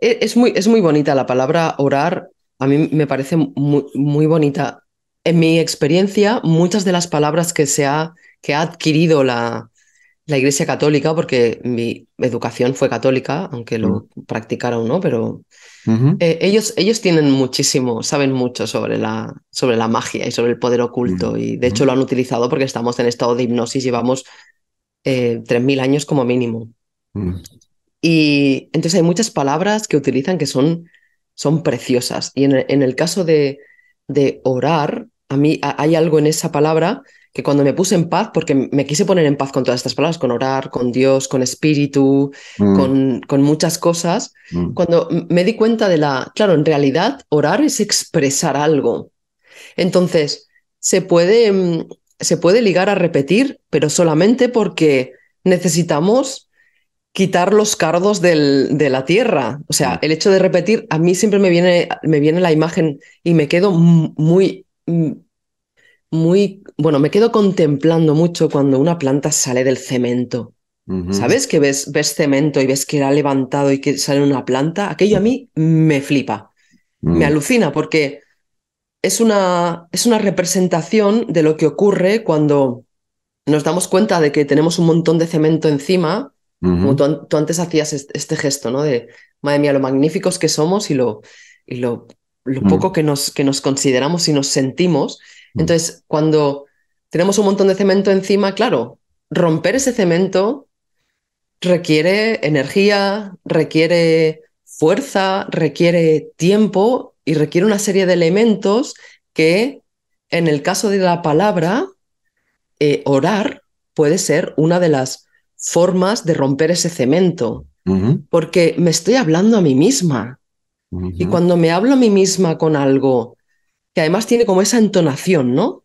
Speaker 2: E, es muy, es muy bonita la palabra orar. A mí me parece muy, bonita. En mi experiencia, muchas de las palabras que, se ha, que ha adquirido la, la Iglesia Católica, porque mi educación fue católica, aunque lo practicara o no, pero eh, ellos, tienen muchísimo, saben mucho sobre la, sobre la magia y sobre el poder oculto, y de hecho lo han utilizado porque estamos en estado de hipnosis, llevamos eh, 3.000 años como mínimo. Y entonces hay muchas palabras que utilizan que son, son preciosas. Y en el, caso de, de orar, a mí hay algo en esa palabra que cuando me puse en paz, porque me quise poner en paz con todas estas palabras, con orar, con Dios, con espíritu, mm. con, con, muchas cosas, mm. cuando me di cuenta de la, claro, en realidad orar es expresar algo. Entonces, se puede, mm, se puede ligar a repetir, pero solamente porque necesitamos quitar los cardos de la tierra. O sea, mm. el hecho de repetir, a mí siempre me viene, me viene la imagen y me quedo muy, muy, bueno, me quedo contemplando mucho cuando una planta sale del cemento. ¿Sabes? Que ves, ves cemento y ves que era levantado y que sale una planta. Aquello a mí me flipa, mm. me alucina porque es una, es una representación de lo que ocurre cuando nos damos cuenta de que tenemos un montón de cemento encima como tú, antes hacías este, gesto, ¿no? De, madre mía, lo magníficos que somos y lo, y lo, mm. poco que nos, que nos consideramos y nos sentimos. Mm. Entonces, cuando tenemos un montón de cemento encima, claro, romper ese cemento requiere energía, requiere fuerza, requiere tiempo y requiere una serie de elementos que en el caso de la palabra, eh, orar puede ser una de las formas de romper ese cemento, porque me estoy hablando a mí misma. Y cuando me hablo a mí misma con algo que además tiene como esa entonación, ¿no?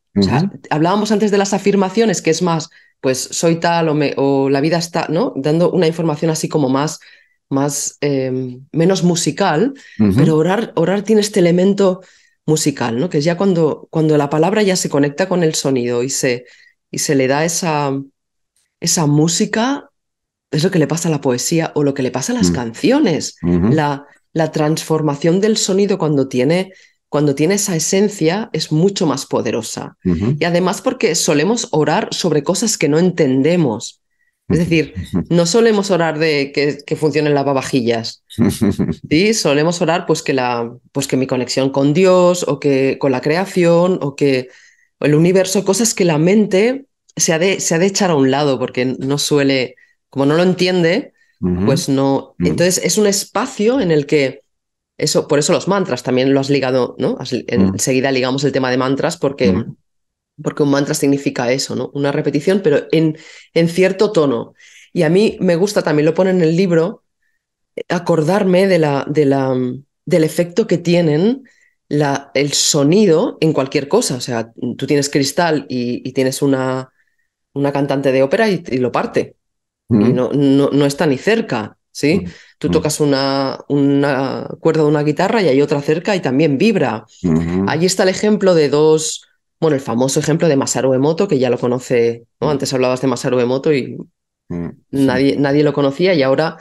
Speaker 2: hablábamos antes de las afirmaciones, que es más, pues soy tal o, o la vida está, ¿no? Dando una información así como más, más, em, menos musical, pero orar, orar tiene este elemento musical, ¿no? Que es ya cuando, cuando la palabra ya se conecta con el sonido y se, y se le da esa, esa música es lo que le pasa a la poesía o lo que le pasa a las mm. canciones.
Speaker 1: la,
Speaker 2: la, transformación del sonido cuando tiene, cuando tiene esa esencia es mucho más poderosa. Y además porque solemos orar sobre cosas que no entendemos. Es decir, no solemos orar de que, que funcionen lavavajillas. ¿sí? Solemos orar pues que, la, pues que mi conexión con Dios o que con la creación o que el universo, cosas que la mente se ha, de, echar a un lado porque no suele, como no lo entiende, pues no. Entonces es un espacio en el que eso, por eso los mantras también lo has ligado, ¿no? enseguida mm. ligamos el tema de mantras porque, mm. porque un mantra significa eso, ¿no? Una repetición, pero en, en cierto tono. Y a mí me gusta, también lo pone en el libro, acordarme de la, de la, del efecto que tienen la, el sonido en cualquier cosa. O sea, tú tienes cristal y tienes una, una cantante de ópera y, lo parte. Y mm. no, no, está ni cerca, ¿sí? Mm. Tú mm. tocas una, una, cuerda de una guitarra y hay otra cerca y también vibra.
Speaker 1: ahí mm-hmm. Allí
Speaker 2: está el ejemplo de dos, bueno, el famoso ejemplo de Masaru Emoto, que ya lo conoce, ¿no? Antes hablabas de Masaru Emoto y nadie, nadie lo conocía y ahora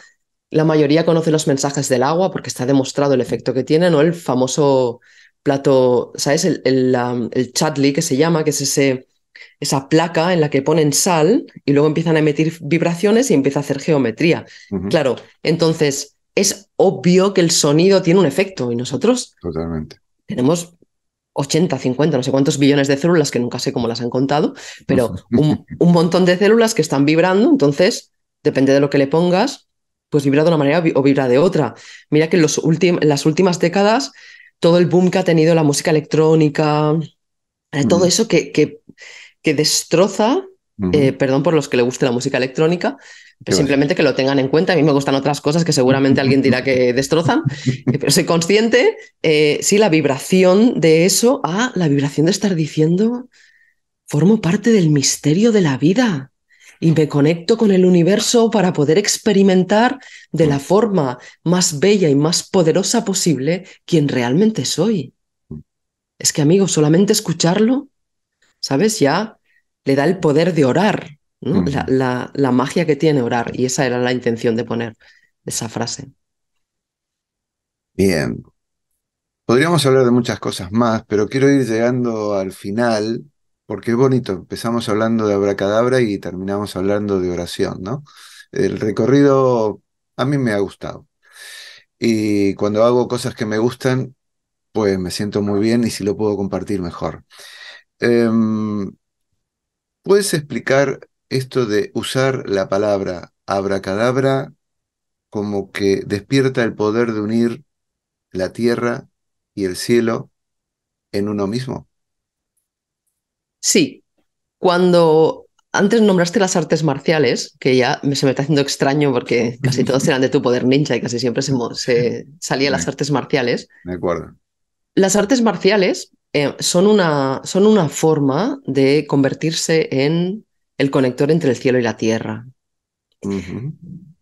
Speaker 2: la mayoría conoce los mensajes del agua porque está demostrado el efecto que tiene, ¿no? El famoso plato, ¿sabes? El, el, el que se llama, que es ese esa placa en la que ponen sal y luego empiezan a emitir vibraciones y empieza a hacer geometría. Claro, entonces es obvio que el sonido tiene un efecto y nosotros Totalmente. tenemos 80, 50, no sé cuántos billones de células, que nunca sé cómo las han contado, pero un, montón de células que están vibrando, entonces, depende de lo que le pongas, pues vibra de una manera o vibra de otra. Mira que en, los las últimas décadas, todo el boom que ha tenido la música electrónica, eh, todo eso que que destroza, eh, perdón por los que le guste la música electrónica, pero simplemente que lo tengan en cuenta. A mí me gustan otras cosas que seguramente alguien dirá que destrozan, eh, pero soy consciente, eh, sí, la vibración de eso, a ah, la vibración de estar diciendo, formo parte del misterio de la vida y me conecto con el universo para poder experimentar de la mm. forma más bella y más poderosa posible quien realmente soy. Mm. Es que, amigo, solamente escucharlo ¿sabes? Ya le da el poder de orar, ¿no? Mm. la, la, magia que tiene orar. Y esa era la intención de poner esa frase.
Speaker 1: Bien. Podríamos hablar de muchas cosas más, pero quiero ir llegando al final, porque es bonito. Empezamos hablando de abracadabra y terminamos hablando de oración, ¿no? El recorrido a mí me ha gustado. Y cuando hago cosas que me gustan, pues me siento muy bien y si lo puedo compartir mejor. Em, ¿puedes explicar esto de usar la palabra abracadabra como que despierta el poder de unir la tierra y el cielo en uno mismo?
Speaker 2: Sí, cuando antes nombraste las artes marciales, que ya se me está haciendo extraño porque casi todos eran de tu poder ninja y casi siempre se, se salía las artes marciales. Me acuerdo. Las artes marciales eh, son, una, son una forma de convertirse en el conector entre el cielo y la tierra.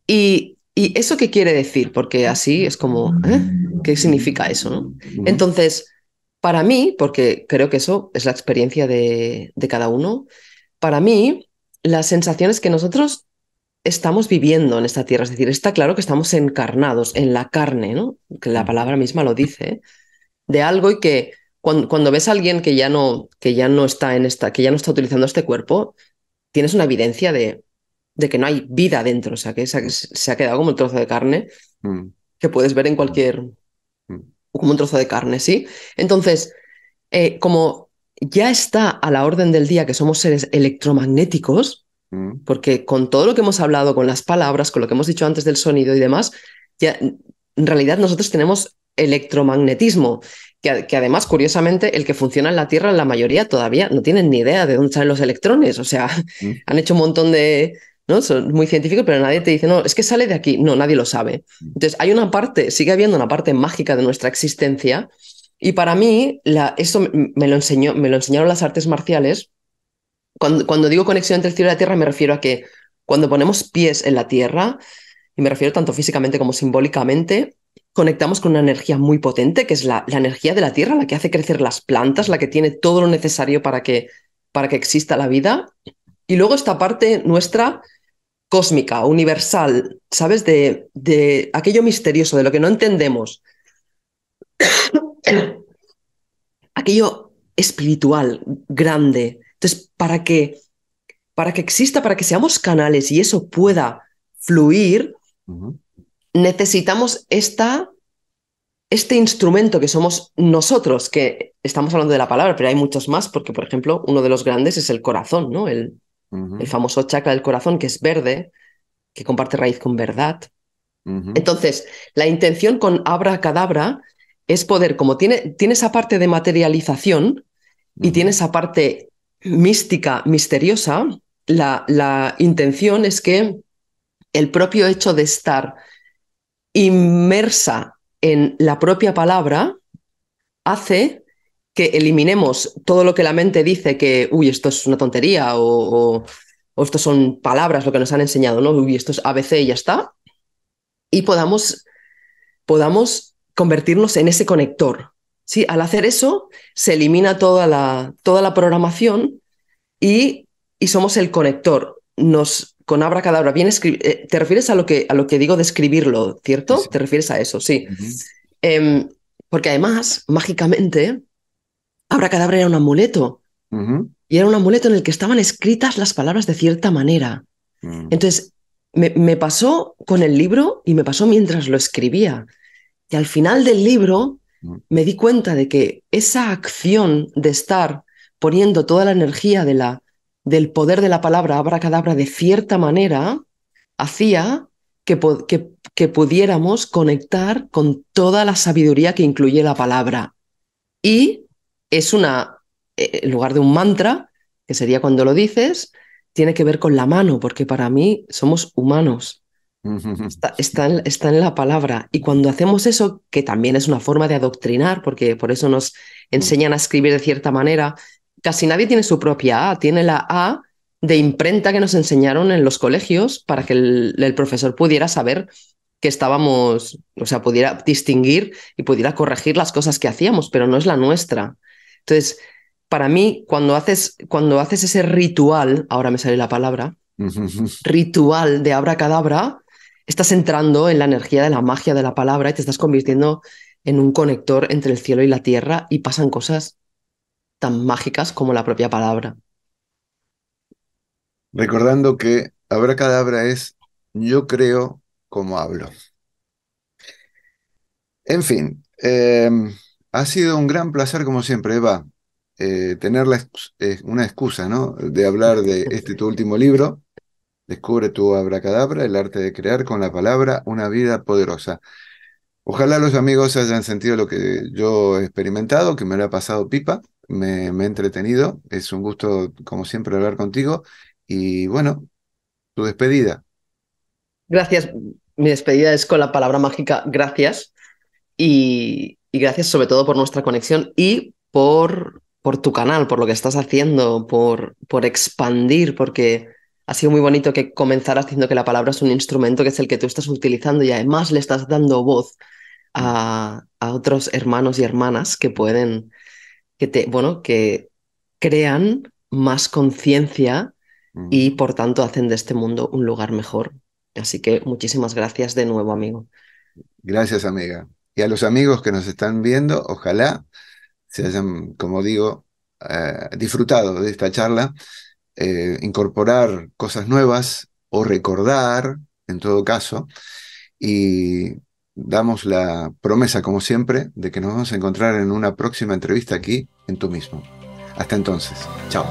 Speaker 2: y, eso qué quiere decir? Porque así es como, ¿eh? ¿qué significa eso? No? Entonces, para mí, porque creo que eso es la experiencia de, cada uno, para mí, las sensaciones que nosotros estamos viviendo en esta tierra, es decir, está claro que estamos encarnados en la carne, ¿no? que la palabra misma lo dice, de algo y que cuando, ves a alguien que ya no, que ya no está en esta, que ya no está utilizando este cuerpo, tienes una evidencia de, que no hay vida dentro, o sea, que se, ha, mm. quedado como un trozo de carne mm. que puedes ver en cualquier, mm. como un trozo de carne, ¿sí? Entonces, eh, como ya está a la orden del día que somos seres electromagnéticos, porque con todo lo que hemos hablado, con las palabras, con lo que hemos dicho antes del sonido y demás, ya en realidad nosotros tenemos electromagnetismo que, además, curiosamente, el que funciona en la Tierra, la mayoría todavía no tienen ni idea de dónde salen los electrones. O sea, mm. han hecho un montón de. ¿no? Son muy científicos, pero nadie te dice, no, es que sale de aquí. No, nadie lo sabe. Mm. Entonces, hay una parte, sigue habiendo una parte mágica de nuestra existencia. Y para mí, la, eso me lo, enseñó, me lo enseñaron las artes marciales. Cuando, cuando digo conexión entre el cielo y la tierra, me refiero a que cuando ponemos pies en la tierra, y me refiero tanto físicamente como simbólicamente, conectamos con una energía muy potente, que es la, energía de la tierra, la que hace crecer las plantas, la que tiene todo lo necesario para que, para que exista la vida. Y luego esta parte nuestra cósmica, universal, ¿sabes? De, aquello misterioso, de lo que no entendemos. aquello espiritual, grande. Entonces, para que, para que exista, para que seamos canales y eso pueda fluir, necesitamos esta, este instrumento que somos nosotros, que estamos hablando de la palabra, pero hay muchos más, porque, por ejemplo, uno de los grandes es el corazón, ¿no? El, el famoso chakra del corazón, que es verde, que comparte raíz con verdad.
Speaker 1: Entonces,
Speaker 2: la intención con Abra Cadabra es poder, como tiene, tiene esa parte de materialización y tiene esa parte mística, misteriosa, la, la intención es que el propio hecho de estar inmersa en la propia palabra hace que eliminemos todo lo que la mente dice que, uy, esto es una tontería o, esto son palabras lo que nos han enseñado, ¿no? Uy, esto es ABC y ya está. Y podamos, podamos convertirnos en ese conector. Al hacer eso, se elimina toda la, toda la programación y, y somos el conector. Nos con abracadabra, bien eh, te refieres a lo, que, a lo que digo de escribirlo, ¿cierto? Te refieres a eso, sí. Em, porque además, mágicamente, abracadabra era un amuleto. Y era un amuleto en el que estaban escritas las palabras de cierta manera. Mm. Entonces, me, pasó con el libro y me pasó mientras lo escribía. Y al final del libro mm. me di cuenta de que esa acción de estar poniendo toda la energía de la del poder de la palabra abracadabra de cierta manera hacía que, que, pudiéramos conectar con toda la sabiduría que incluye la palabra. Y es una, eh, en lugar de un mantra, que sería cuando lo dices, tiene que ver con la mano, porque para mí somos humanos. Está, está, en, la palabra. Y cuando hacemos eso, que también es una forma de adoctrinar, porque por eso nos enseñan a escribir de cierta manera, casi nadie tiene su propia A, tiene la A de imprenta que nos enseñaron en los colegios para que el, profesor pudiera saber que estábamos, o sea, pudiera distinguir y pudiera corregir las cosas que hacíamos, pero no es la nuestra. Entonces, para mí, cuando haces, cuando haces ese ritual, ahora me sale la palabra, ritual de abracadabra, estás entrando en la energía de la magia de la palabra y te estás convirtiendo en un conector entre el cielo y la tierra y pasan cosas tan mágicas como la propia
Speaker 1: palabra. Recordando que Abracadabra es yo creo como hablo. En fin, em, ha sido un gran placer como siempre, Eva, eh, tener eh, una excusa, ¿no? De hablar de este tu último libro, Descubre tu abracadabra, el arte de crear con la palabra una vida poderosa. Ojalá los amigos hayan sentido lo que yo he experimentado, que me lo ha pasado pipa me, he entretenido. Es un gusto, como siempre, hablar contigo. Y bueno, tu despedida.
Speaker 2: Gracias. Mi despedida es con la palabra mágica gracias. Y, gracias sobre todo por nuestra conexión y por, por tu canal, por lo que estás haciendo, por, por expandir, porque ha sido muy bonito que comenzaras haciendo que la palabra es un instrumento que es el que tú estás utilizando y además le estás dando voz a, a otros hermanos y hermanas que pueden que te, bueno, que crean más conciencia y mm. por tanto hacen de este mundo un lugar mejor.
Speaker 1: Así que muchísimas gracias de nuevo, amigo. Gracias, amiga. Y a los amigos que nos están viendo, ojalá se hayan, como digo, eh, disfrutado de esta charla, eh, incorporar cosas nuevas o recordar, en todo caso, y damos la promesa, como siempre, de que nos vamos a encontrar en una próxima entrevista aquí en Tu mismo. Hasta entonces, chao.